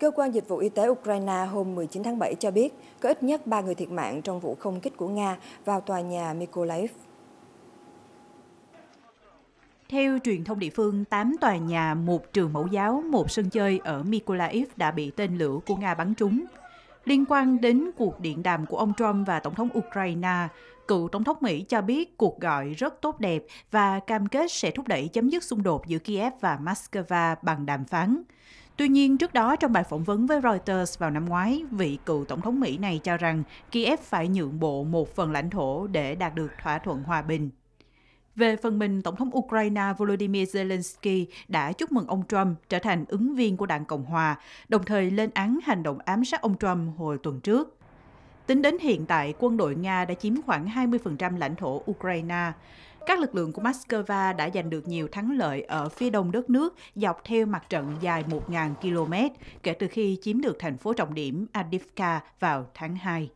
Cơ quan Dịch vụ Y tế Ukraine hôm 19 tháng 7 cho biết có ít nhất 3 người thiệt mạng trong vụ không kích của Nga vào tòa nhà Mykolaiv. Theo truyền thông địa phương, 8 tòa nhà, một trường mẫu giáo, một sân chơi ở Mykolaiv đã bị tên lửa của Nga bắn trúng liên quan đến cuộc điện đàm của ông Trump và Tổng thống Ukraine. Cựu Tổng thống Mỹ cho biết cuộc gọi rất tốt đẹp và cam kết sẽ thúc đẩy chấm dứt xung đột giữa Kiev và Moscow bằng đàm phán. Tuy nhiên, trước đó trong bài phỏng vấn với Reuters vào năm ngoái, vị cựu Tổng thống Mỹ này cho rằng Kiev phải nhượng bộ một phần lãnh thổ để đạt được thỏa thuận hòa bình. Về phần mình, Tổng thống Ukraine Volodymyr Zelensky đã chúc mừng ông Trump trở thành ứng viên của Đảng Cộng Hòa, đồng thời lên án hành động ám sát ông Trump hồi tuần trước. Tính đến hiện tại, quân đội Nga đã chiếm khoảng 20% lãnh thổ Ukraine. Các lực lượng của Moscow đã giành được nhiều thắng lợi ở phía đông đất nước dọc theo mặt trận dài 1.000 km kể từ khi chiếm được thành phố trọng điểm Adivka vào tháng 2.